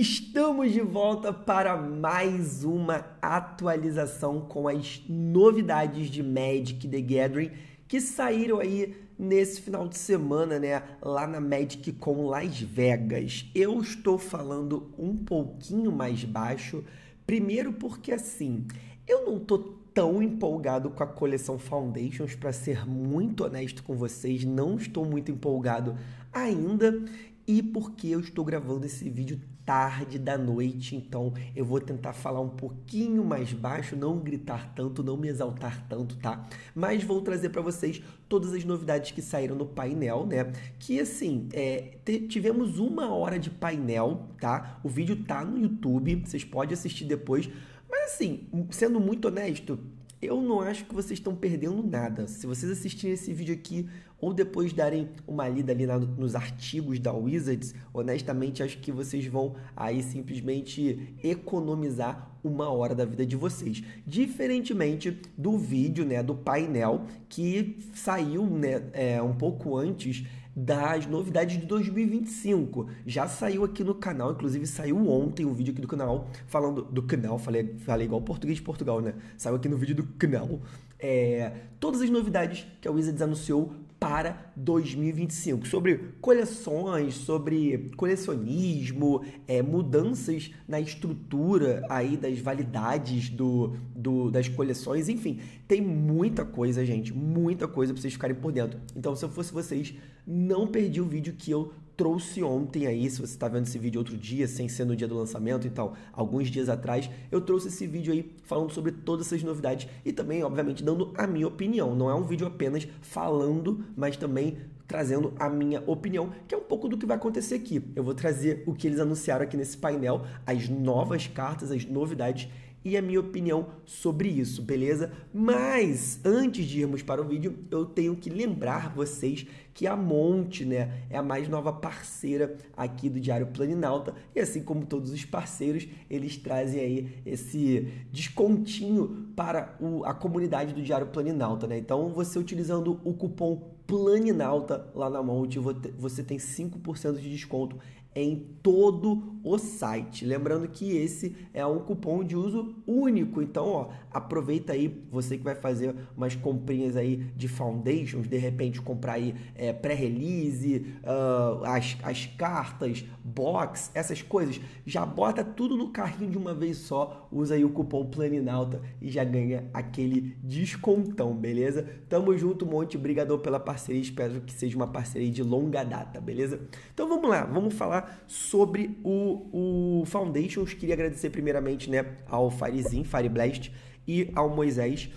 estamos de volta para mais uma atualização com as novidades de Magic the Gathering que saíram aí nesse final de semana, né, lá na Magic com Las Vegas. Eu estou falando um pouquinho mais baixo, primeiro porque assim, eu não tô tão empolgado com a coleção Foundations, para ser muito honesto com vocês, não estou muito empolgado ainda e porque eu estou gravando esse vídeo tarde da noite, então eu vou tentar falar um pouquinho mais baixo, não gritar tanto, não me exaltar tanto, tá? Mas vou trazer para vocês todas as novidades que saíram no painel, né? Que assim, é, tivemos uma hora de painel, tá? O vídeo tá no YouTube, vocês podem assistir depois. Mas assim, sendo muito honesto, eu não acho que vocês estão perdendo nada. Se vocês assistirem esse vídeo aqui ou depois darem uma lida ali na, nos artigos da Wizards, honestamente acho que vocês vão aí simplesmente economizar uma hora da vida de vocês. Diferentemente do vídeo, né, do painel que saiu né, é, um pouco antes das novidades de 2025. Já saiu aqui no canal, inclusive saiu ontem um vídeo aqui do canal falando do canal, falei, falei igual português de Portugal, né? Saiu aqui no vídeo do canal. É, todas as novidades que a Wizards anunciou para 2025, sobre coleções, sobre colecionismo, é, mudanças na estrutura aí das validades do, do, das coleções, enfim, tem muita coisa, gente, muita coisa para vocês ficarem por dentro. Então, se eu fosse vocês, não perdi o vídeo que eu trouxe ontem aí, se você está vendo esse vídeo outro dia, sem ser no dia do lançamento e tal, alguns dias atrás, eu trouxe esse vídeo aí falando sobre todas essas novidades e também, obviamente, dando a minha opinião. Não é um vídeo apenas falando, mas também trazendo a minha opinião, que é um pouco do que vai acontecer aqui. Eu vou trazer o que eles anunciaram aqui nesse painel, as novas cartas, as novidades e a minha opinião sobre isso, beleza? Mas antes de irmos para o vídeo, eu tenho que lembrar vocês que a Monte, né, é a mais nova parceira aqui do Diário Planinalta, e assim como todos os parceiros, eles trazem aí esse descontinho para o, a comunidade do Diário Planinalta, né? Então, você utilizando o cupom Planinalta lá na Monte, você tem 5% de desconto é em todo o site. Lembrando que esse é um cupom de uso único, então ó, aproveita aí você que vai fazer umas comprinhas aí de foundations, de repente comprar aí é, pré-release, uh, as, as cartas, box, essas coisas, já bota tudo no carrinho de uma vez só usa aí o cupom Planinalta e já ganha aquele descontão, beleza? Tamo junto, Monte, brigador pela parceria, espero que seja uma parceria de longa data, beleza? Então vamos lá, vamos falar sobre o, o Foundations, queria agradecer primeiramente né, ao Farizin, Fireblast e ao Moisés,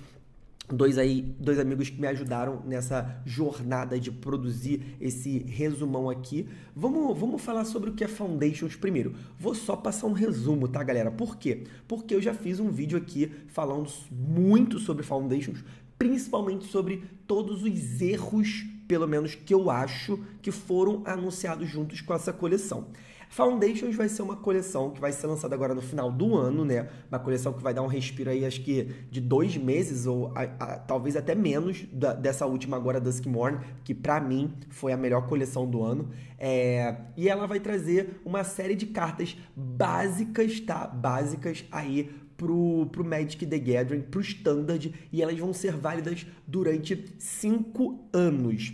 dois, aí, dois amigos que me ajudaram nessa jornada de produzir esse resumão aqui. Vamos, vamos falar sobre o que é Foundations primeiro. Vou só passar um resumo, tá, galera? Por quê? Porque eu já fiz um vídeo aqui falando muito sobre Foundations, principalmente sobre todos os erros, pelo menos que eu acho, que foram anunciados juntos com essa coleção. Foundations vai ser uma coleção que vai ser lançada agora no final do ano, né? Uma coleção que vai dar um respiro aí, acho que de dois meses ou a, a, talvez até menos da, dessa última agora, Dusk Morn, que para mim foi a melhor coleção do ano. É, e ela vai trazer uma série de cartas básicas, tá? Básicas aí pro, pro Magic the Gathering, pro Standard, e elas vão ser válidas durante cinco anos.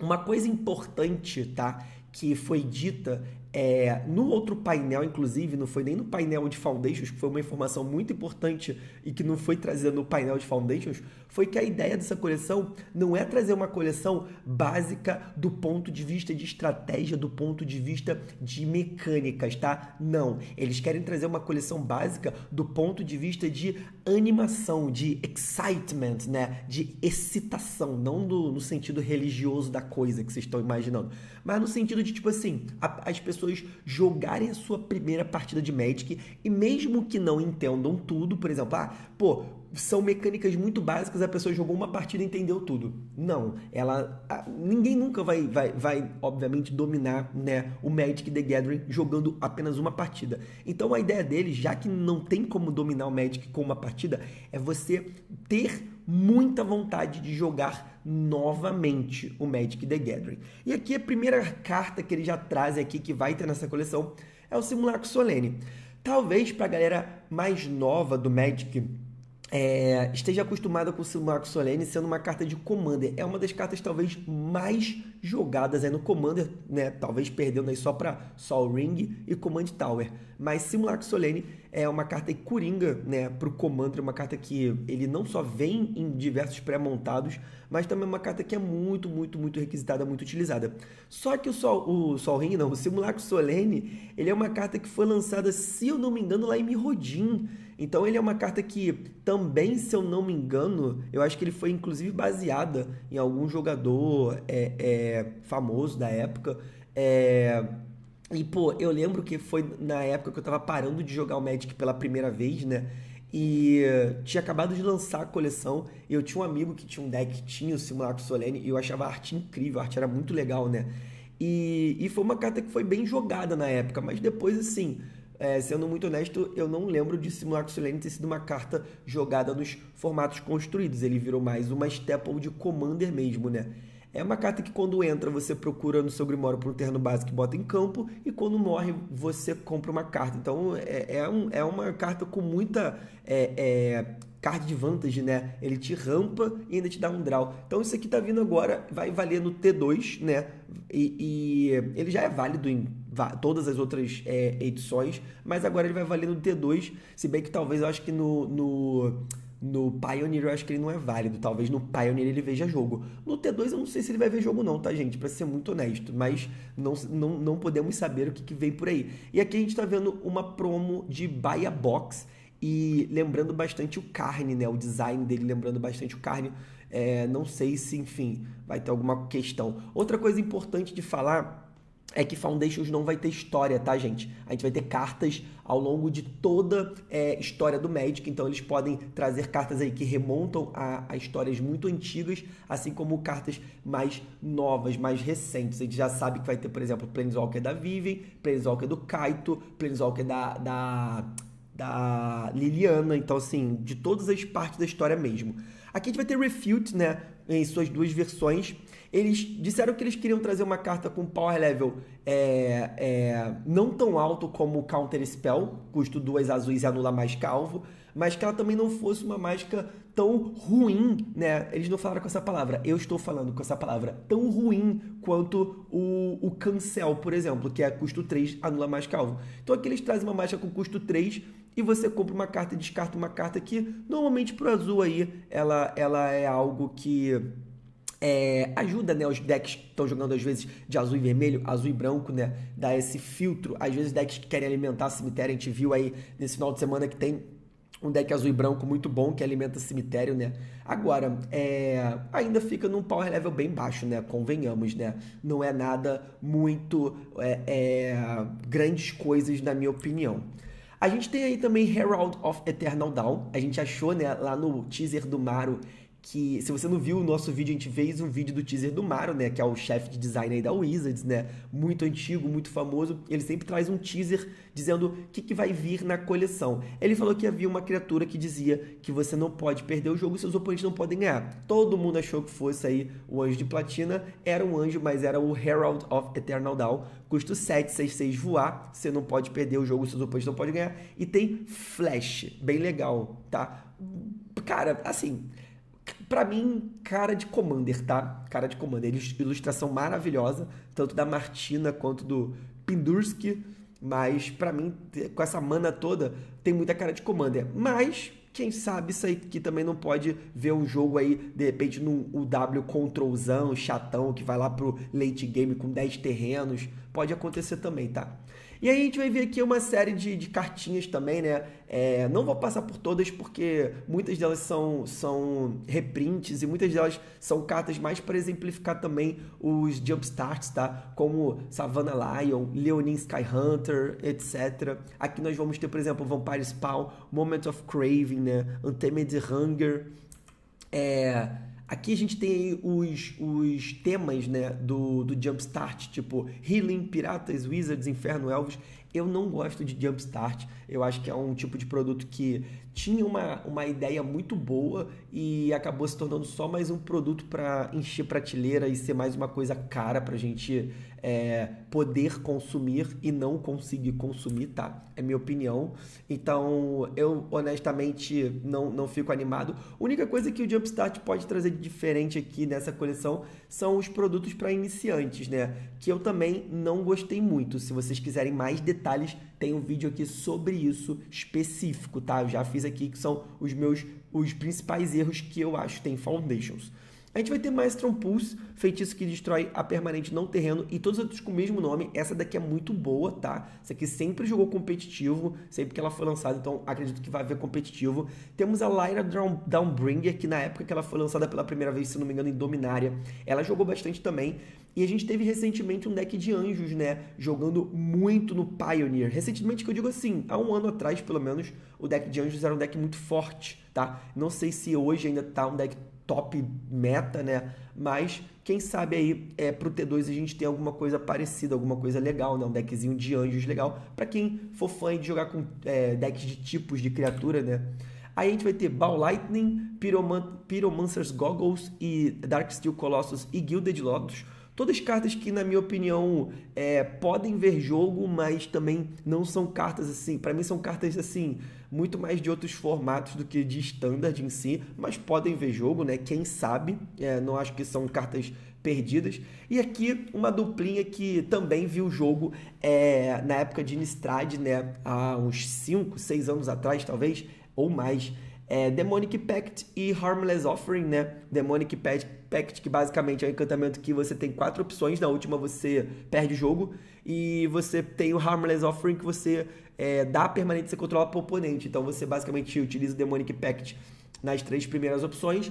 Uma coisa importante, tá? Que foi dita é, no outro painel, inclusive, não foi nem no painel de Foundations, que foi uma informação muito importante e que não foi trazida no painel de Foundations, foi que a ideia dessa coleção não é trazer uma coleção básica do ponto de vista de estratégia, do ponto de vista de mecânicas, tá? Não. Eles querem trazer uma coleção básica do ponto de vista de animação, de excitement, né? De excitação, não do, no sentido religioso da coisa que vocês estão imaginando, mas no sentido de tipo assim, a, as pessoas jogarem a sua primeira partida de Magic e mesmo que não entendam tudo, por exemplo, ah, pô, são mecânicas muito básicas, a pessoa jogou uma partida e entendeu tudo. Não, ela ninguém nunca vai vai, vai obviamente dominar, né, o Magic the Gathering jogando apenas uma partida. Então a ideia dele, já que não tem como dominar o Magic com uma partida, é você ter muita vontade de jogar novamente o Magic the Gathering. E aqui a primeira carta que ele já traz aqui que vai ter nessa coleção é o Simulacro Solene. Talvez para galera mais nova do Magic é, esteja acostumada com o Silmarco Solene sendo uma carta de Commander. É uma das cartas talvez mais jogadas aí no Commander, né? Talvez perdendo aí só para Sol Ring e Command Tower. Mas Simulacro Solene é uma carta coringa, né, para o Commander, uma carta que ele não só vem em diversos pré-montados, mas também é uma carta que é muito, muito, muito requisitada, muito utilizada. Só que o Sol, o Sol Ring, não, o Solene, ele é uma carta que foi lançada, se eu não me engano, lá em Mirrodin então ele é uma carta que também, se eu não me engano, eu acho que ele foi inclusive baseada em algum jogador é, é, famoso da época. É, e pô, eu lembro que foi na época que eu tava parando de jogar o Magic pela primeira vez, né? E tinha acabado de lançar a coleção. E eu tinha um amigo que tinha um deck, que tinha o Simulacro Solene, e eu achava a arte incrível, a arte era muito legal, né? E, e foi uma carta que foi bem jogada na época, mas depois, assim, é, sendo muito honesto, eu não lembro de Simulacro Silene ter sido uma carta jogada nos formatos construídos. Ele virou mais uma staple de Commander mesmo, né? É uma carta que quando entra você procura no seu Grimório por um terreno básico e bota em campo, e quando morre você compra uma carta. Então é, é, um, é uma carta com muita é, é, card né? Ele te rampa e ainda te dá um draw. Então isso aqui tá vindo agora, vai valer no T2, né? E, e ele já é válido em todas as outras é, edições, mas agora ele vai valer no T2, se bem que talvez eu acho que no, no, no Pioneer eu acho que ele não é válido, talvez no Pioneer ele veja jogo. No T2 eu não sei se ele vai ver jogo não, tá gente, para ser muito honesto, mas não, não, não podemos saber o que, que vem por aí. E aqui a gente tá vendo uma promo de Baia Box, e lembrando bastante o Carne, né? O design dele lembrando bastante o Carne. É, não sei se, enfim, vai ter alguma questão. Outra coisa importante de falar é que Foundations não vai ter história, tá, gente? A gente vai ter cartas ao longo de toda é, história do Magic, então eles podem trazer cartas aí que remontam a, a, histórias muito antigas, assim como cartas mais novas, mais recentes. A gente já sabe que vai ter, por exemplo, Planeswalker da Vivian, Planeswalker do Kaito, Planeswalker da, da, da Liliana, então assim, de todas as partes da história mesmo. Aqui a gente vai ter Refute, né? Em suas duas versões. Eles disseram que eles queriam trazer uma carta com power level é, é, não tão alto como Counter Spell, custo duas azuis e anula mais calvo, mas que ela também não fosse uma mágica tão ruim, né? Eles não falaram com essa palavra, eu estou falando com essa palavra, tão ruim quanto o, o Cancel, por exemplo, que é custo 3, anula mais calvo. Então aqui eles trazem uma mágica com custo 3 e você compra uma carta e descarta uma carta que normalmente para o azul aí ela, ela é algo que é, ajuda né, os decks que estão jogando às vezes de azul e vermelho, azul e branco, né? Dá esse filtro. Às vezes decks que querem alimentar cemitério, a gente viu aí nesse final de semana que tem um deck azul e branco muito bom que alimenta cemitério, né? Agora, é, ainda fica num power level bem baixo, né? Convenhamos, né? Não é nada muito é, é grandes coisas, na minha opinião. A gente tem aí também Herald of Eternal Dawn. A gente achou, né, lá no teaser do Maru que se você não viu o nosso vídeo, a gente fez um vídeo do teaser do Mario, né, que é o chefe de design aí da Wizards, né, muito antigo, muito famoso, ele sempre traz um teaser dizendo o que, que vai vir na coleção. Ele falou que havia uma criatura que dizia que você não pode perder o jogo e seus oponentes não podem ganhar. Todo mundo achou que fosse aí o Anjo de Platina, era um anjo, mas era o Herald of Eternal Dawn, custo 7, 6, 6 voar, você não pode perder o jogo, seus oponentes não podem ganhar, e tem Flash, bem legal, tá? Cara, assim, para mim, cara de Commander, tá? Cara de Commander. Ilustração maravilhosa, tanto da Martina quanto do Pindursky. Mas, para mim, com essa mana toda, tem muita cara de Commander. Mas, quem sabe isso aí que também não pode ver um jogo aí, de repente, num W controlzão, chatão, que vai lá pro late game com 10 terrenos. Pode acontecer também, tá? E aí a gente vai ver aqui uma série de, de cartinhas também, né? É, não vou passar por todas porque muitas delas são, são reprints e muitas delas são cartas mais para exemplificar também os jumpstarts, tá? Como Savannah Lion, Leonin Skyhunter, etc. Aqui nós vamos ter, por exemplo, Vampire Spawn, Moment of Craving, né? Untamed Hunger. É, Aqui a gente tem aí os, os temas né, do, do Jumpstart, tipo Healing, Piratas, Wizards, Inferno, Elves. Eu não gosto de Jumpstart, eu acho que é um tipo de produto que tinha uma, uma ideia muito boa e acabou se tornando só mais um produto para encher prateleira e ser mais uma coisa cara para a gente é, poder consumir e não conseguir consumir, tá? É minha opinião. Então, eu honestamente não, não fico animado. A única coisa que o Jumpstart pode trazer de diferente aqui nessa coleção são os produtos para iniciantes, né? Que eu também não gostei muito. Se vocês quiserem mais detalhes, detalhes, tem um vídeo aqui sobre isso específico, tá? Eu já fiz aqui que são os meus os principais erros que eu acho tem foundations. A gente vai ter Maestron Pulse, feitiço que destrói a permanente não terreno e todos os outros com o mesmo nome. Essa daqui é muito boa, tá? Essa aqui sempre jogou competitivo, sempre que ela foi lançada, então acredito que vai haver competitivo. Temos a Lyra Downbringer, que na época que ela foi lançada pela primeira vez, se não me engano, em Dominária, ela jogou bastante também. E a gente teve recentemente um deck de anjos, né? Jogando muito no Pioneer. Recentemente, que eu digo assim, há um ano atrás, pelo menos, o deck de anjos era um deck muito forte, tá? Não sei se hoje ainda tá um deck top meta, né? Mas quem sabe aí é pro T2 a gente tem alguma coisa parecida, alguma coisa legal, né? Um deckzinho de anjos legal para quem for fã de jogar com é, decks de tipos de criatura, né? Aí a gente vai ter Ball Lightning, Pyroman Pyromancer's Goggles e Darksteel Colossus e Gilded Lotus Todas cartas que, na minha opinião, é, podem ver jogo, mas também não são cartas assim. Para mim, são cartas assim, muito mais de outros formatos do que de standard em si, mas podem ver jogo, né? Quem sabe? É, não acho que são cartas perdidas. E aqui uma duplinha que também viu o jogo é, na época de Nistrad, né? Há uns 5, 6 anos atrás, talvez, ou mais é, Demonic Pact e Harmless Offering, né? Demonic Pact, que basicamente é um encantamento que você tem quatro opções, na última você perde o jogo, e você tem o Harmless Offering que você é, dá a permanência controla para o oponente. Então você basicamente utiliza o Demonic Pact nas três primeiras opções,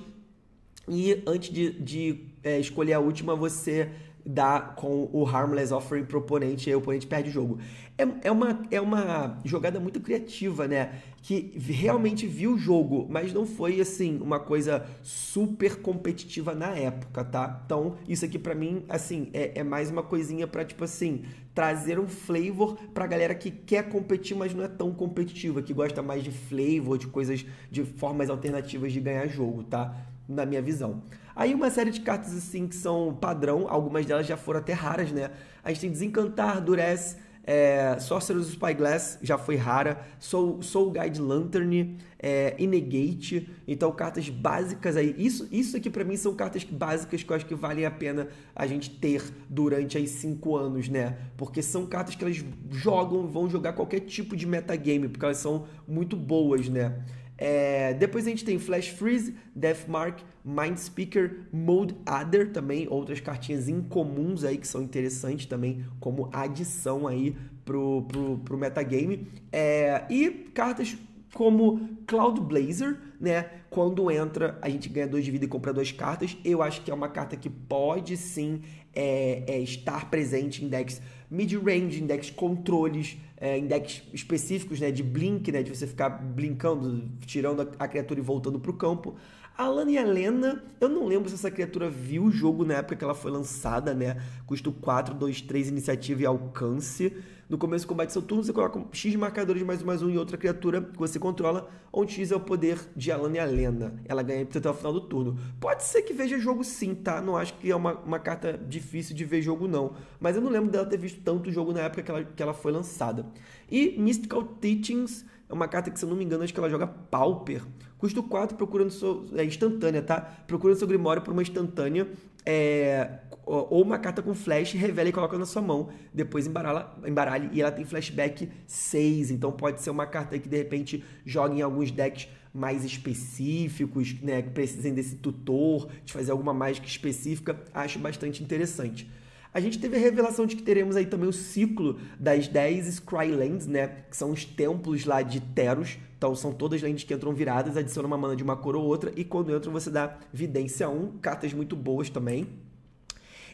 e antes de, de é, escolher a última, você dá com o Harmless Offering pro oponente, e aí o oponente perde o jogo. É, é, uma, é uma jogada muito criativa, né? Que realmente viu o jogo, mas não foi, assim, uma coisa super competitiva na época, tá? Então, isso aqui para mim, assim, é, é mais uma coisinha para tipo assim, trazer um flavor pra galera que quer competir, mas não é tão competitiva, que gosta mais de flavor, de coisas, de formas alternativas de ganhar jogo, tá? Na minha visão. Aí uma série de cartas assim que são padrão, algumas delas já foram até raras, né? A gente tem Desencantar, Durez, é, Sorcerer's Spyglass, já foi rara, Soul, Soul Guide Lantern, é, Inegate, então cartas básicas aí. Isso, isso aqui para mim são cartas básicas que eu acho que valem a pena a gente ter durante aí 5 anos, né? Porque são cartas que elas jogam, vão jogar qualquer tipo de metagame, porque elas são muito boas, né? É, depois a gente tem Flash Freeze, Deathmark, Mind Speaker, Mode Adder também, outras cartinhas incomuns aí que são interessantes também como adição aí pro, pro, pro metagame. É, e cartas como Cloud Blazer, né? Quando entra, a gente ganha 2 de vida e compra duas cartas. Eu acho que é uma carta que pode sim é, é, estar presente em decks mid-range, index controles, é, index específicos né, de blink, né, de você ficar blinkando, tirando a, criatura e voltando para o campo. A Lana e a Lena, eu não lembro se essa criatura viu o jogo na época que ela foi lançada, né? Custo 4, 2, 3, iniciativa e alcance. No começo do combate seu turno, você coloca um X marcadores mais um mais um em outra criatura que você controla, onde X é o poder de Alana e Alena. Ela ganha até o final do turno. Pode ser que veja jogo sim, tá? Não acho que é uma, uma carta difícil de ver jogo, não. Mas eu não lembro dela ter visto tanto jogo na época que ela, que ela foi lançada. E Mystical Teachings é uma carta que, se eu não me engano, acho que ela joga Pauper. Custo 4, procurando seu. É instantânea, tá? Procurando seu Grimório por uma instantânea é, ou uma carta com flash, revela e coloca na sua mão, depois embaralha, embaralha e ela tem flashback 6, então pode ser uma carta que de repente joga em alguns decks mais específicos, né, que precisem desse tutor, de fazer alguma mágica específica, acho bastante interessante. A gente teve a revelação de que teremos aí também o ciclo das 10 Scrylands, né? Que são os templos lá de Teros. Então são todas lentes que entram viradas, adicionam uma mana de uma cor ou outra, e quando entram você dá vidência 1, cartas muito boas também.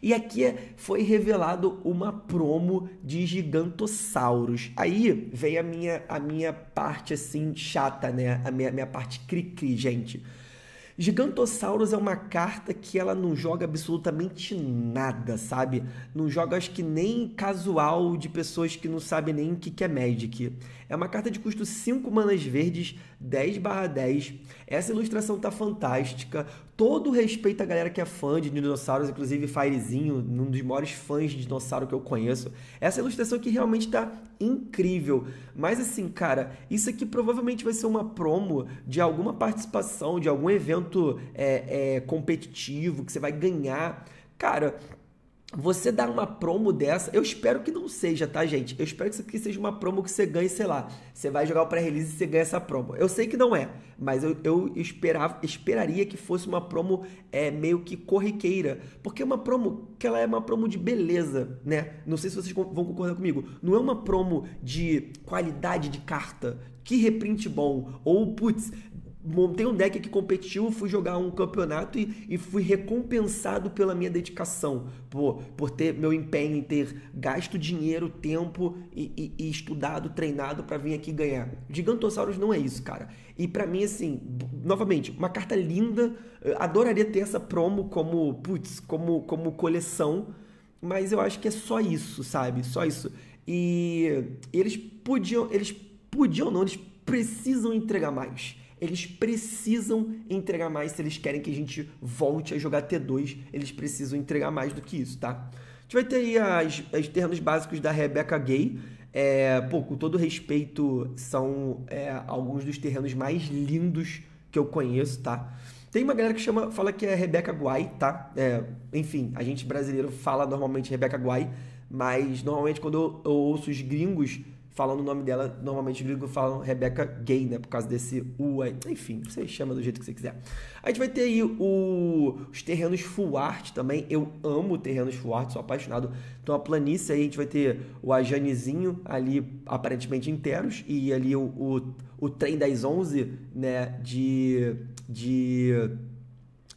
E aqui é, foi revelado uma promo de gigantossauros. Aí vem a minha, a minha parte assim chata, né? A minha, minha parte cri-cri, gente. Gigantossauros é uma carta que ela não joga absolutamente nada, sabe? Não joga, acho que nem casual de pessoas que não sabem nem o que, que é Magic. É uma carta de custo 5 manas verdes, 10 barra 10. Essa ilustração tá fantástica todo respeito à galera que é fã de dinossauros, inclusive Firezinho, um dos maiores fãs de dinossauro que eu conheço. Essa é ilustração aqui realmente tá incrível. Mas assim, cara, isso aqui provavelmente vai ser uma promo de alguma participação, de algum evento é, é, competitivo que você vai ganhar. Cara, você dar uma promo dessa, eu espero que não seja, tá, gente? Eu espero que isso aqui seja uma promo que você ganhe, sei lá. Você vai jogar o pré-release e você ganha essa promo. Eu sei que não é, mas eu, eu esperava, esperaria que fosse uma promo é, meio que corriqueira. Porque é uma promo que ela é uma promo de beleza, né? Não sei se vocês vão concordar comigo. Não é uma promo de qualidade de carta. Que reprint bom. Ou, putz, montei um deck que competitivo, fui jogar um campeonato e, e fui recompensado pela minha dedicação, por, por ter meu empenho em ter gasto dinheiro, tempo e, e, e estudado, treinado para vir aqui ganhar. Gigantossauros não é isso, cara. E para mim, assim, novamente, uma carta linda. Adoraria ter essa promo como, putz, como, como coleção. Mas eu acho que é só isso, sabe? Só isso. E eles podiam, eles podiam não, eles precisam entregar mais eles precisam entregar mais se eles querem que a gente volte a jogar T2. Eles precisam entregar mais do que isso, tá? A gente vai ter aí as, as termos básicos da Rebecca Gay. É, pô, com todo respeito, são é, alguns dos terrenos mais lindos que eu conheço, tá? Tem uma galera que chama, fala que é Rebeca Guai, tá? É, enfim, a gente brasileiro fala normalmente Rebeca Guai, mas normalmente quando eu, eu ouço os gringos falando o nome dela, normalmente o gringo falam Rebecca Gay, né? Por causa desse U aí. Enfim, você chama do jeito que você quiser. A gente vai ter aí o, os terrenos full art também. Eu amo terrenos full art, sou apaixonado. Então a planície aí, a gente vai ter o Ajanizinho ali, aparentemente inteiros. E ali o, o, o trem das 11, né? De, de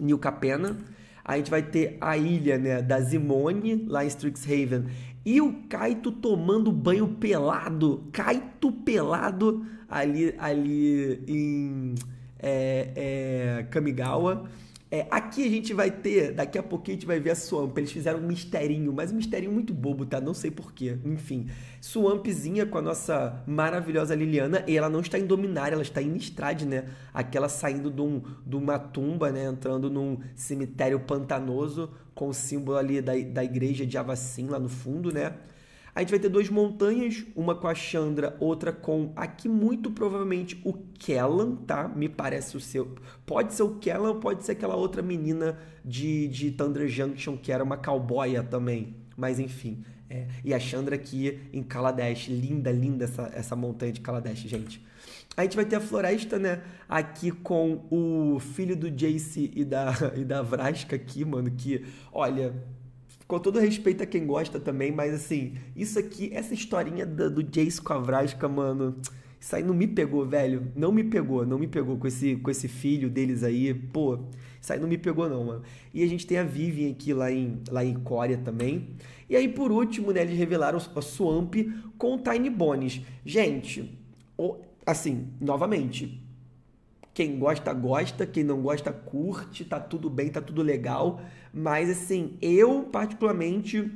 New Capena. A gente vai ter a ilha né, da Zimone, lá em Strixhaven. E o Kaito tomando banho pelado. Kaito pelado ali, ali em é, é, Kamigawa. É, aqui a gente vai ter, daqui a pouquinho a gente vai ver a Swamp. Eles fizeram um misterinho, mas um misterinho muito bobo, tá? Não sei porquê. Enfim, Swampzinha com a nossa maravilhosa Liliana. E ela não está em Dominar, ela está em Nistrade, né? Aquela saindo de, um, de uma tumba, né? Entrando num cemitério pantanoso com o símbolo ali da, da igreja de Avacim lá no fundo, né? A gente vai ter duas montanhas, uma com a Chandra, outra com aqui muito provavelmente o Kellan, tá? Me parece o seu. Pode ser o Kellan, pode ser aquela outra menina de, de Thunder Junction que era uma cowboya também. Mas enfim. É. E a Chandra aqui em Kaladesh. Linda, linda essa, essa montanha de Kaladesh, gente. A gente vai ter a floresta, né? Aqui com o filho do Jace e da, e da Vrasca aqui, mano. Que, olha, com todo respeito a quem gosta também, mas assim, isso aqui, essa historinha do, do Jace com a Vrasca, mano, isso aí não me pegou, velho. Não me pegou, não me pegou com esse, com esse filho deles aí. Pô, isso aí não me pegou, não, mano. E a gente tem a Vivian aqui lá em, lá em Coreia também. E aí, por último, né, eles revelaram a Swamp com o Tiny Bones. Gente, o assim, novamente, quem gosta, gosta, quem não gosta, curte, tá tudo bem, tá tudo legal, mas assim, eu particularmente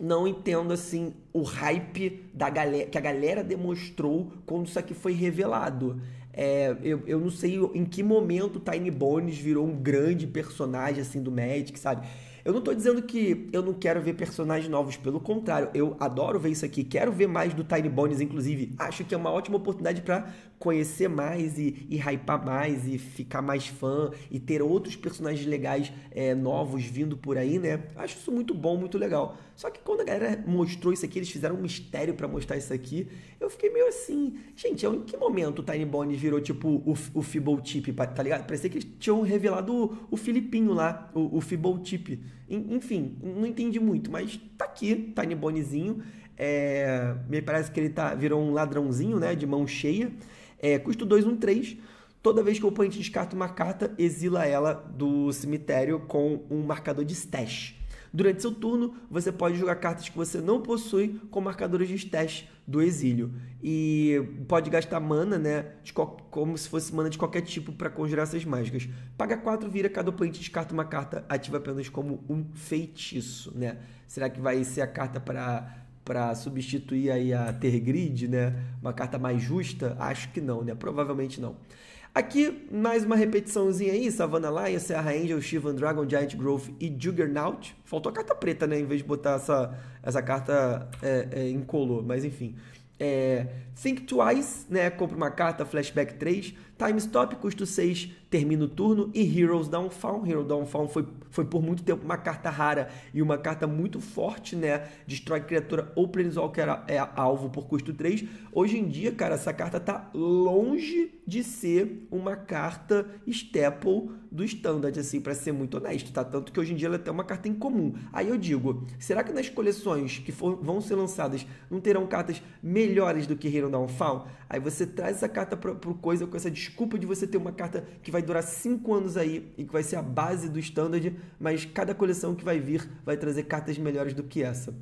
não entendo assim o hype da galera que a galera demonstrou quando isso aqui foi revelado. É, eu, eu não sei em que momento Tiny Bones virou um grande personagem assim do Magic, sabe? Eu não estou dizendo que eu não quero ver personagens novos, pelo contrário, eu adoro ver isso aqui, quero ver mais do Tiny Bones, inclusive. Acho que é uma ótima oportunidade para conhecer mais e, e hypar mais e ficar mais fã e ter outros personagens legais é, novos vindo por aí, né? Acho isso muito bom, muito legal. Só que quando a galera mostrou isso aqui, eles fizeram um mistério para mostrar isso aqui, eu fiquei meio assim, gente, em que momento o Tiny Bones virou tipo o, o Fibble Tip, tá ligado? Parecia que eles tinham revelado o, o Filipinho lá, o, o Fibble Tip. Enfim, não entendi muito, mas tá aqui, Tiny tá Bonezinho. É, me parece que ele tá, virou um ladrãozinho, né? De mão cheia. É, custo 213. Toda vez que o oponente descarta uma carta, exila ela do cemitério com um marcador de stash. Durante seu turno, você pode jogar cartas que você não possui com marcadores de teste do exílio. E pode gastar mana, né? como se fosse mana de qualquer tipo para conjurar essas mágicas. Paga 4, vira, cada oponente descarta uma carta, ativa apenas como um feitiço, né? Será que vai ser a carta para para substituir aí a Tergrid, né? Uma carta mais justa? Acho que não, né? Provavelmente não. Aqui, mais uma repetiçãozinha aí, Savannah Lion, Serra Angel, Shivan Dragon, Giant Growth e Juggernaut. Faltou a carta preta, né? Em vez de botar essa, essa carta é, é, incolor, mas enfim. É, Think Twice, né? Compre uma carta, flashback 3. Time Stop, custo 6, termina o turno e Heroes Downfall. Hero Downfall foi, foi por muito tempo uma carta rara e uma carta muito forte, né? Destrói criatura ou Planeswalker é alvo por custo 3. Hoje em dia, cara, essa carta tá longe de ser uma carta staple do standard, assim, para ser muito honesto, tá? Tanto que hoje em dia ela é até uma carta incomum. Aí eu digo, será que nas coleções que for, vão ser lançadas não terão cartas melhores do que Hero Downfall? Aí você traz essa carta pro, pro coisa com essa desculpa de você ter uma carta que vai vai durar cinco anos aí e que vai ser a base do standard, mas cada coleção que vai vir vai trazer cartas melhores do que essa.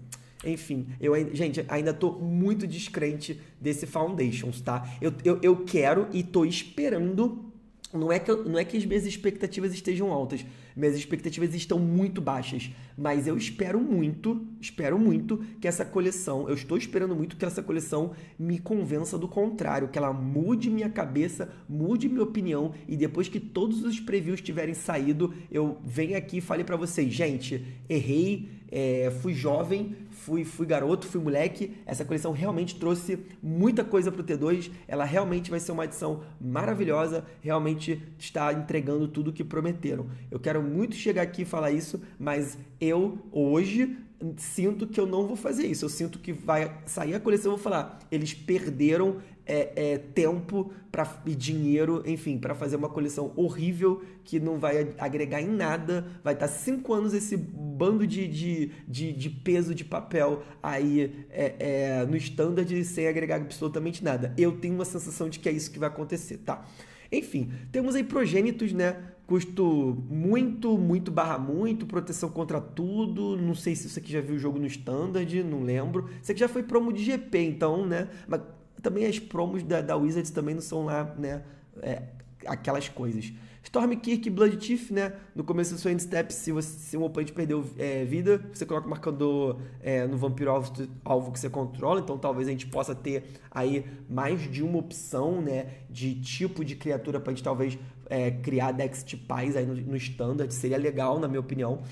Enfim, eu gente, ainda tô muito descrente desse Foundations, tá? Eu, eu, eu quero e tô esperando. Não é, que, não é que as minhas expectativas estejam altas, minhas expectativas estão muito baixas, mas eu espero muito, espero muito que essa coleção, eu estou esperando muito que essa coleção me convença do contrário, que ela mude minha cabeça, mude minha opinião e depois que todos os previews tiverem saído, eu venho aqui e fale para vocês, gente, errei, é, fui jovem, fui, fui garoto, fui moleque. Essa coleção realmente trouxe muita coisa para o T2. Ela realmente vai ser uma edição maravilhosa, realmente está entregando tudo o que prometeram. Eu quero muito chegar aqui e falar isso, mas eu hoje sinto que eu não vou fazer isso. Eu sinto que vai sair a coleção e vou falar, eles perderam é, é, tempo pra, e dinheiro, enfim, para fazer uma coleção horrível que não vai agregar em nada. Vai estar tá cinco anos esse bando de, de, de, de peso de papel aí é, é, no standard sem agregar absolutamente nada. Eu tenho uma sensação de que é isso que vai acontecer, tá? Enfim, temos aí progênitos, né? Custo muito, muito barra muito, proteção contra tudo. Não sei se você aqui já viu o jogo no standard, não lembro. Isso aqui já foi promo de GP, então, né? Mas também as promos da, da Wizards também não são lá, né? É, aquelas coisas. Storm Kirk Blood Thief, né? No começo do seu endstep, se, você, se um oponente perdeu é, vida, você coloca o marcador é, no vampiro alvo, alvo, que você controla. Então talvez a gente possa ter aí mais de uma opção, né? De tipo de criatura pra gente talvez é, criar decks pais aí no, no standard. Seria legal, na minha opinião.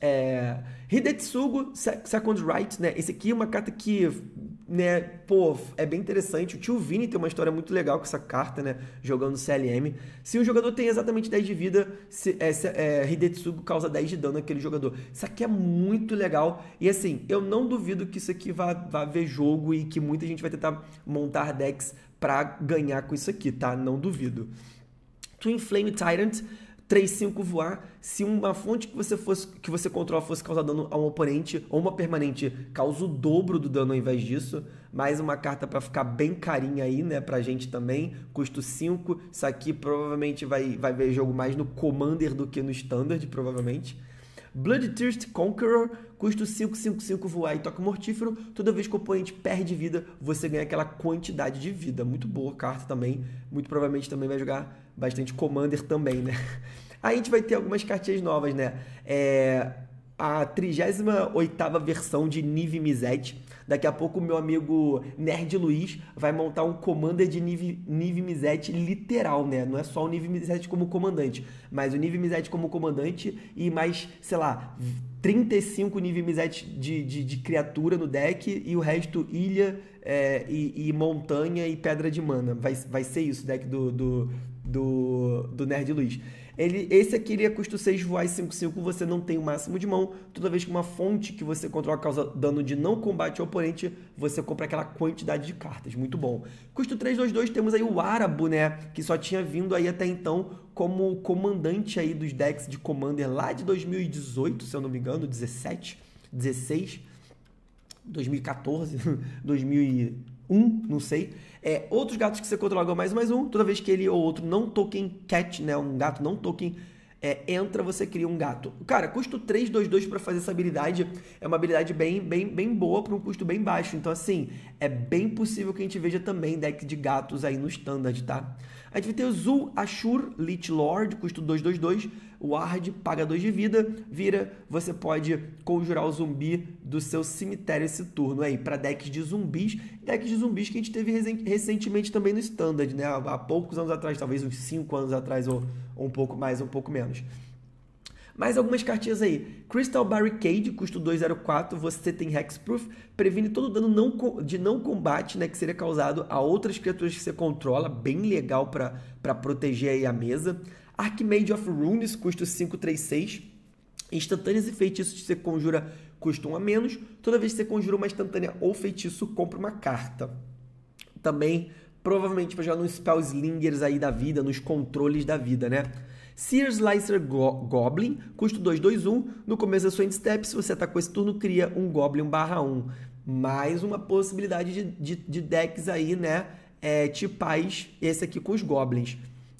É, Hidetsugo Second Right, né? Esse aqui é uma carta que né, pô, é bem interessante. O tio Vini tem uma história muito legal com essa carta, né? Jogando CLM. Se o jogador tem exatamente 10 de vida, se, é, se, é, Hidetsugo causa 10 de dano naquele jogador. Isso aqui é muito legal. E assim, eu não duvido que isso aqui vá, vá ver jogo e que muita gente vai tentar montar decks para ganhar com isso aqui, tá? Não duvido. Twin Flame Tyrant 3-5 voar, se uma fonte que você, fosse, que você controla fosse causar dano a um oponente ou uma permanente, causa o dobro do dano ao invés disso. Mais uma carta para ficar bem carinha aí, né, pra gente também. Custo 5. Isso aqui provavelmente vai, vai ver jogo mais no Commander do que no Standard, provavelmente. Bloodthirst Conqueror, custo 555 voar e toque mortífero. Toda vez que o oponente perde vida, você ganha aquela quantidade de vida. Muito boa carta também. Muito provavelmente também vai jogar bastante Commander também, né? Aí a gente vai ter algumas cartinhas novas, né? É a 38ª versão de Nive Mizet Daqui a pouco o meu amigo Nerd Luiz vai montar um commander de Nive, Nive Mizete literal, né? Não é só o Nive Mizete como comandante, mas o Nive Mizete como comandante e mais, sei lá, 35 Nive Mizete de, de, de criatura no deck e o resto ilha é, e, e, montanha e pedra de mana. Vai, vai ser isso o deck do, do, do, do Nerd Luiz. Ele, esse aqui ele custa 6 voais 5-5, você não tem o máximo de mão. Toda vez que uma fonte que você controla causa dano de não combate ao oponente, você compra aquela quantidade de cartas. Muito bom. Custo 3-2-2, temos aí o Árabo, né? Que só tinha vindo aí até então como comandante aí dos decks de Commander lá de 2018, se eu não me engano, 17, 16, 2014, 2000 um, não sei. É, outros gatos que você controla é mais mais um, toda vez que ele ou outro não token cat, né? Um gato não token é, entra, você cria um gato. Cara, custo 3, 2, 2 para fazer essa habilidade é uma habilidade bem, bem, bem boa para um custo bem baixo. Então, assim, é bem possível que a gente veja também deck de gatos aí no standard, tá? A gente vai ter o Zul, Ashur, Lich Lord, custo 222, Ward, paga 2 de vida, vira, você pode conjurar o zumbi do seu cemitério esse turno aí, para decks de zumbis, decks de zumbis que a gente teve recentemente também no Standard, né? Há poucos anos atrás, talvez uns 5 anos atrás ou, ou um pouco mais, um pouco menos. Mais algumas cartinhas aí. Crystal Barricade, custo 204, você tem Hexproof, previne todo dano não, de não combate, né, que seria causado a outras criaturas que você controla, bem legal para proteger aí a mesa. Archmage of Runes, custo 536, instantâneas e feitiços que você conjura custam a menos. Toda vez que você conjura uma instantânea ou feitiço, compra uma carta. Também provavelmente para jogar nos spell slingers aí da vida, nos controles da vida, né? Sear Slicer Go Goblin, custo 2, 2, 1. No começo da sua endstep, se você atacou tá esse turno, cria um Goblin barra 1. Mais uma possibilidade de, de, de decks aí, né? É, tipais, esse aqui com os Goblins.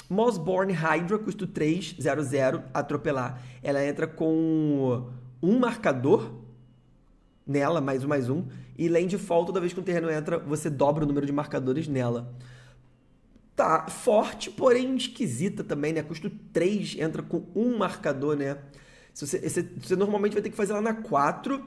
Mossborn Hydra, custo 3, 0, 0, atropelar. Ela entra com um marcador nela, mais um, mais um. E de falta toda vez que um terreno entra, você dobra o número de marcadores nela tá forte, porém esquisita também, né? Custo 3, entra com um marcador, né? Se você, você, você normalmente vai ter que fazer lá na 4,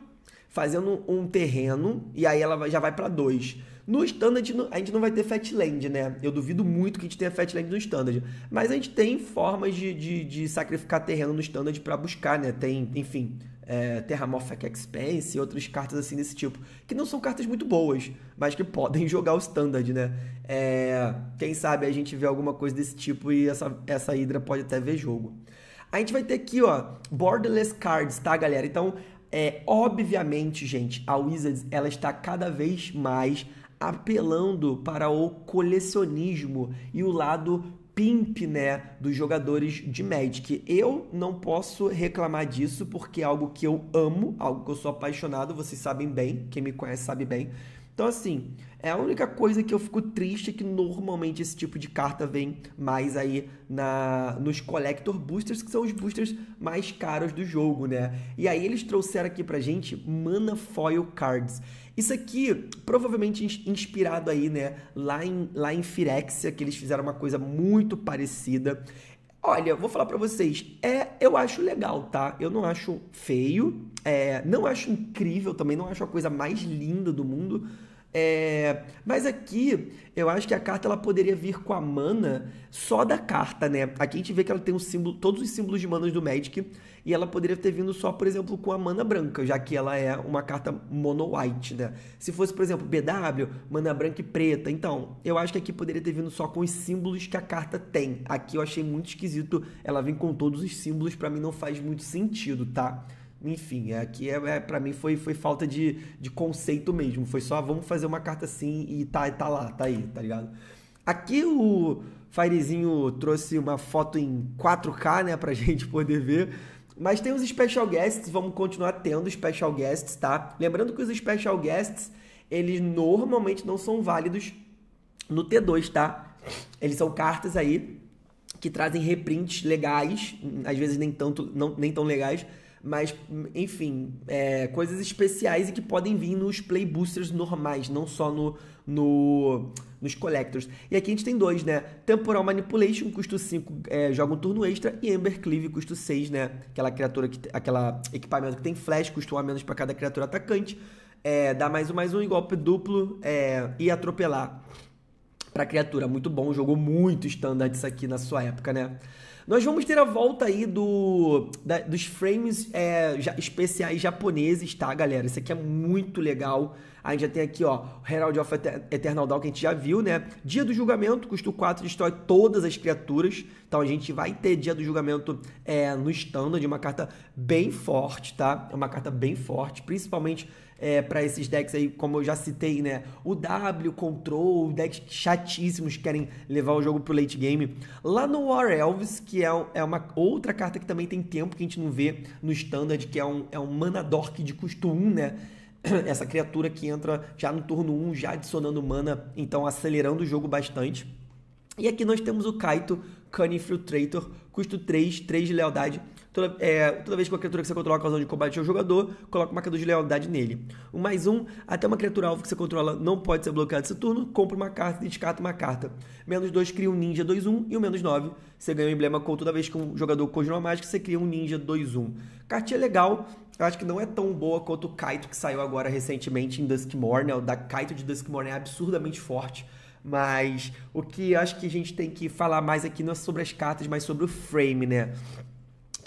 fazendo um terreno, e aí ela já vai para 2. No standard, a gente não vai ter Fatland, né? Eu duvido muito que a gente tenha Fatland no standard. Mas a gente tem formas de, de, de sacrificar terreno no standard para buscar, né? Tem, enfim, é, Terramorphic Expense e outras cartas assim desse tipo, que não são cartas muito boas, mas que podem jogar o Standard, né? É, quem sabe a gente vê alguma coisa desse tipo e essa, essa Hydra pode até ver jogo. A gente vai ter aqui, ó, Borderless Cards, tá, galera? Então, é, obviamente, gente, a Wizards ela está cada vez mais apelando para o colecionismo e o lado pimp né, dos jogadores de Magic. Eu não posso reclamar disso porque é algo que eu amo, algo que eu sou apaixonado, vocês sabem bem, quem me conhece sabe bem. Então, assim, é a única coisa que eu fico triste que normalmente esse tipo de carta vem mais aí na nos Collector Boosters, que são os boosters mais caros do jogo, né? E aí eles trouxeram aqui pra gente Mana Foil Cards. Isso aqui, provavelmente inspirado aí, né, lá em, lá em Firexia, que eles fizeram uma coisa muito parecida. Olha, vou falar para vocês, é, eu acho legal, tá? Eu não acho feio, é, não acho incrível também, não acho a coisa mais linda do mundo, é, mas aqui eu acho que a carta ela poderia vir com a mana só da carta, né? Aqui a gente vê que ela tem um símbolo, todos os símbolos de manas do Magic, e ela poderia ter vindo só, por exemplo, com a mana branca, já que ela é uma carta mono white, né? Se fosse, por exemplo, BW, mana branca e preta, então, eu acho que aqui poderia ter vindo só com os símbolos que a carta tem. Aqui eu achei muito esquisito ela vir com todos os símbolos, para mim não faz muito sentido, tá? Enfim, aqui é, é para mim foi, foi falta de, de conceito mesmo. Foi só vamos fazer uma carta assim e tá, tá lá, tá aí, tá ligado? Aqui o Firezinho trouxe uma foto em 4K, né, pra gente poder ver. Mas tem os special guests, vamos continuar tendo special guests, tá? Lembrando que os special guests, eles normalmente não são válidos no T2, tá? Eles são cartas aí que trazem reprints legais, às vezes nem tanto, não, nem tão legais, mas enfim, é, coisas especiais e que podem vir nos play boosters normais, não só no, no nos collectors. E aqui a gente tem dois, né? Temporal Manipulation, custo 5, é, joga um turno extra, e Ember Cleave, custo 6, né? Aquela criatura, que, aquela equipamento que tem flash, custo 1 a menos para cada criatura atacante, é, dá mais um, mais um, golpe duplo é, e atropelar para criatura. Muito bom, jogou muito standard isso aqui na sua época, né? Nós vamos ter a volta aí do, da, dos frames é, já, especiais japoneses, tá, galera? Isso aqui é muito legal. A gente já tem aqui, ó, Herald of Eternal Dawn, que a gente já viu, né? Dia do julgamento, custo 4, destrói todas as criaturas. Então a gente vai ter dia do julgamento é, no standard, uma carta bem forte, tá? É uma carta bem forte, principalmente é, para esses decks aí, como eu já citei, né? O W, Control, decks chatíssimos que querem levar o jogo pro late game. Lá no War Elves, que é, é uma outra carta que também tem tempo que a gente não vê no Standard, que é um, é um Mana Dork de custo 1, né? Essa criatura que entra já no turno 1, já adicionando mana, então acelerando o jogo bastante. E aqui nós temos o Kaito, Cunning Filtrator, custo 3, 3 de lealdade, Toda, é, toda vez que uma criatura que você controla causa de combate ao é jogador, coloca o um marcador de lealdade nele. O mais um, até uma criatura alvo que você controla não pode ser bloqueada esse turno, compra uma carta e descarta uma carta. Menos dois cria um ninja 2-1 um, e o menos 9 você ganha um emblema com toda vez que um jogador conjura uma mágica, você cria um ninja 2-1. Um. Cartinha é legal, eu acho que não é tão boa quanto o Kaito que saiu agora recentemente em Duskmore, né? O da Kaito de Morn é absurdamente forte. Mas o que acho que a gente tem que falar mais aqui não é sobre as cartas, mas sobre o frame, né?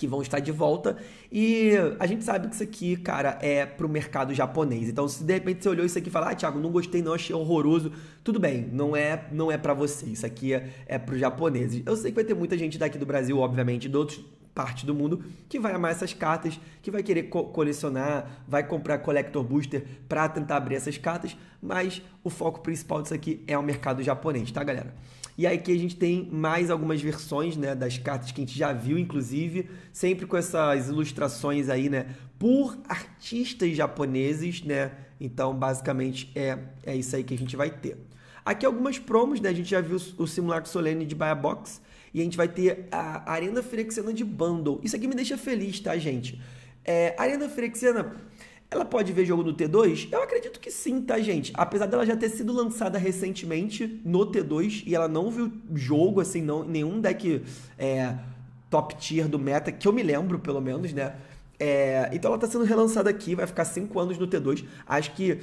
que vão estar de volta. E a gente sabe que isso aqui, cara, é pro mercado japonês. Então, se de repente você olhou isso aqui e falar, ah, Thiago, não gostei, não, achei horroroso, tudo bem, não é, não é para você. Isso aqui é, é pro japonês. Eu sei que vai ter muita gente daqui do Brasil, obviamente, de outros parte do mundo que vai amar essas cartas, que vai querer co colecionar, vai comprar collector booster para tentar abrir essas cartas, mas o foco principal disso aqui é o mercado japonês, tá, galera? E aí que a gente tem mais algumas versões, né, das cartas que a gente já viu, inclusive, sempre com essas ilustrações aí, né, por artistas japoneses, né? Então, basicamente é é isso aí que a gente vai ter. Aqui algumas promos, né? A gente já viu o Simulacro Solene de Buy Box e a gente vai ter a Arena Frexiana de Bundle. Isso aqui me deixa feliz, tá, gente? É, Arena Frexiana ela pode ver jogo no T2? Eu acredito que sim, tá, gente? Apesar dela já ter sido lançada recentemente no T2 e ela não viu jogo, assim, não, nenhum deck é, top tier do meta, que eu me lembro, pelo menos, né? É, então ela tá sendo relançada aqui, vai ficar 5 anos no T2. Acho que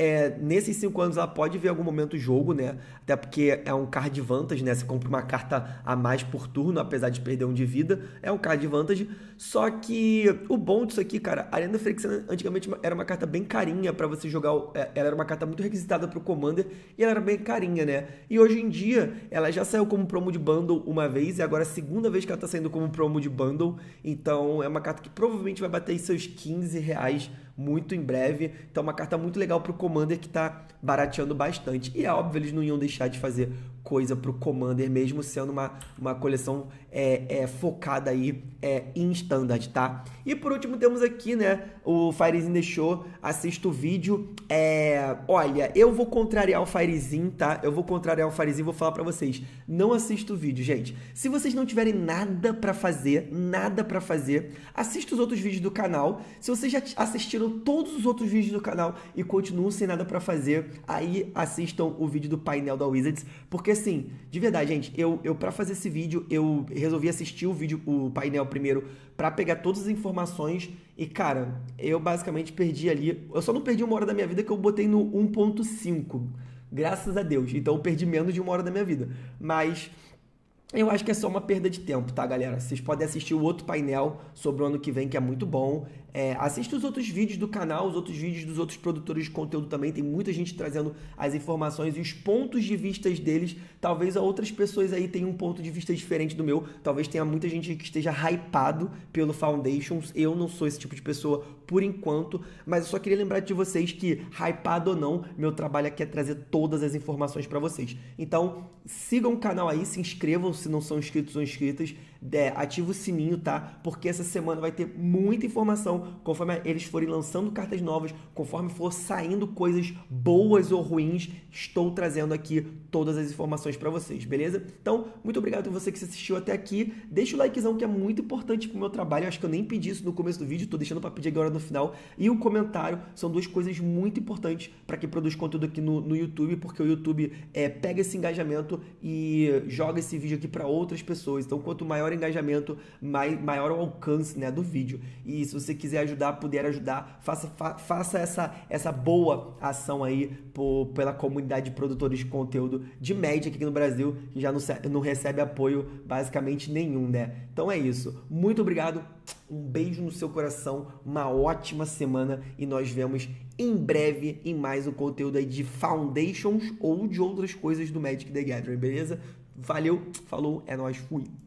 é, nesses cinco anos ela pode ver algum momento o jogo, né? Até porque é um card vantage, né? Você compra uma carta a mais por turno, apesar de perder um de vida, é um card vantage. Só que o bom disso aqui, cara, a Arena Frexiana antigamente era uma carta bem carinha para você jogar. É, ela era uma carta muito requisitada pro Commander e ela era bem carinha, né? E hoje em dia ela já saiu como promo de bundle uma vez e agora é a segunda vez que ela tá saindo como promo de bundle. Então é uma carta que provavelmente vai bater seus 15 reais muito em breve. Então é uma carta muito legal pro Commander Commander que está barateando bastante. E é óbvio, eles não iam deixar de fazer coisa para o Commander, mesmo sendo uma, uma coleção é, é, focada aí é, em standard, tá? E por último temos aqui, né, o Firezinho deixou, assista o vídeo. É, olha, eu vou contrariar o Firezinho, tá? Eu vou contrariar o Firezinho, vou falar para vocês, não assista o vídeo, gente. Se vocês não tiverem nada para fazer, nada para fazer, assista os outros vídeos do canal. Se vocês já assistiram todos os outros vídeos do canal e continuam sem nada para fazer, aí assistam o vídeo do painel da Wizards, porque assim, de verdade, gente, eu eu para fazer esse vídeo eu resolvi assistir o vídeo, o painel primeiro, para pegar todas as informações. E, cara, eu basicamente perdi ali. Eu só não perdi uma hora da minha vida que eu botei no 1.5. Graças a Deus. Então eu perdi menos de uma hora da minha vida. Mas. Eu acho que é só uma perda de tempo, tá, galera? Vocês podem assistir o outro painel sobre o ano que vem, que é muito bom. É, assista os outros vídeos do canal, os outros vídeos dos outros produtores de conteúdo também. Tem muita gente trazendo as informações e os pontos de vistas deles. Talvez outras pessoas aí tenham um ponto de vista diferente do meu. Talvez tenha muita gente que esteja hypado pelo Foundations. Eu não sou esse tipo de pessoa por enquanto. Mas eu só queria lembrar de vocês que, hypado ou não, meu trabalho aqui é trazer todas as informações para vocês. Então, sigam o canal aí, se inscrevam se não são inscritos ou inscritas é, ativa o sininho, tá? Porque essa semana vai ter muita informação conforme eles forem lançando cartas novas, conforme for saindo coisas boas ou ruins, estou trazendo aqui todas as informações para vocês, beleza? Então, muito obrigado a você que se assistiu até aqui. Deixa o likezão que é muito importante pro meu trabalho. Eu acho que eu nem pedi isso no começo do vídeo, tô deixando para pedir agora no final. E o comentário são duas coisas muito importantes para quem produz conteúdo aqui no, no YouTube, porque o YouTube é, pega esse engajamento e joga esse vídeo aqui para outras pessoas. Então, quanto maior maior engajamento, mai, maior alcance né, do vídeo. E se você quiser ajudar, puder ajudar, faça, fa, faça essa, essa boa ação aí por, pela comunidade de produtores de conteúdo de média aqui no Brasil, que já não, não recebe apoio basicamente nenhum, né? Então é isso. Muito obrigado, um beijo no seu coração, uma ótima semana e nós vemos em breve em mais um conteúdo aí de Foundations ou de outras coisas do Magic the Gathering, beleza? Valeu, falou, é nóis, fui!